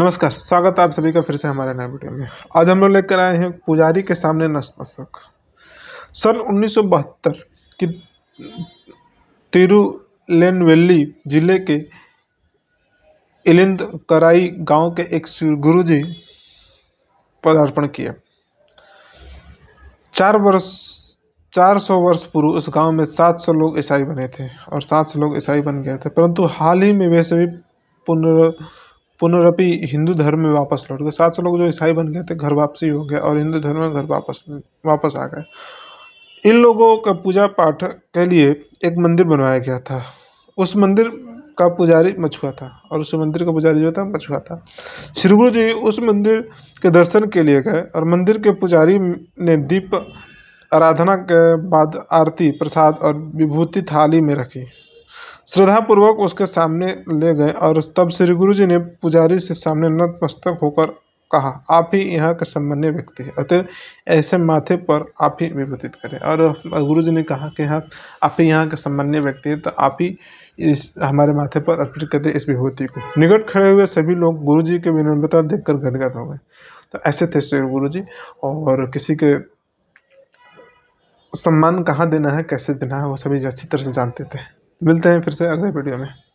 नमस्कार स्वागत है आप सभी का फिर से हमारे नए वीडियो में आज हम लोग लेकर आए हैं पुजारी के सामने नसमस्तक सन उन्नीस की तिरुलेनवेली जिले के इलिंद कराई गांव के एक गुरु जी पदार्पण किए चार वर्ष चार सौ वर्ष पूर्व उस गांव में सात सौ लोग ईसाई बने थे और सात सौ लोग ईसाई बन गए थे परंतु हाल ही में वे सभी पुनर् पुनरअपि हिंदू धर्म में वापस लौट गए सात सौ लोग जो ईसाई बन गए थे घर वापसी हो गया और हिंदू धर्म में घर वापस वापस आ गए इन लोगों का पूजा पाठ के लिए एक मंदिर बनवाया गया था उस मंदिर का पुजारी मछुआ था और उस मंदिर का पुजारी जो था मछुआ था श्री गुरु जी उस मंदिर के दर्शन के लिए गए और मंदिर के पुजारी ने दीप आराधना के बाद आरती प्रसाद और विभूति थाली में रखी श्रद्धापूर्वक उसके सामने ले गए और तब श्री गुरु जी ने पुजारी से सामने नतमस्तक होकर कहा आप ही यहाँ के सम्मान्य व्यक्ति है अतः ऐसे माथे पर आप ही विभूतित करें और गुरु जी ने कहा कि हाँ आप ही यहाँ के सम्मान्य व्यक्ति है तो आप ही इस हमारे माथे पर अर्पित कर दे इस विभूति को निकट खड़े हुए सभी लोग गुरु जी की विनम्रता देखकर गदगद हो गए तो ऐसे थे श्री गुरु जी और किसी के सम्मान कहाँ देना है कैसे देना है वो सभी अच्छी तरह से जानते थे मिलते हैं फिर से अगले वीडियो में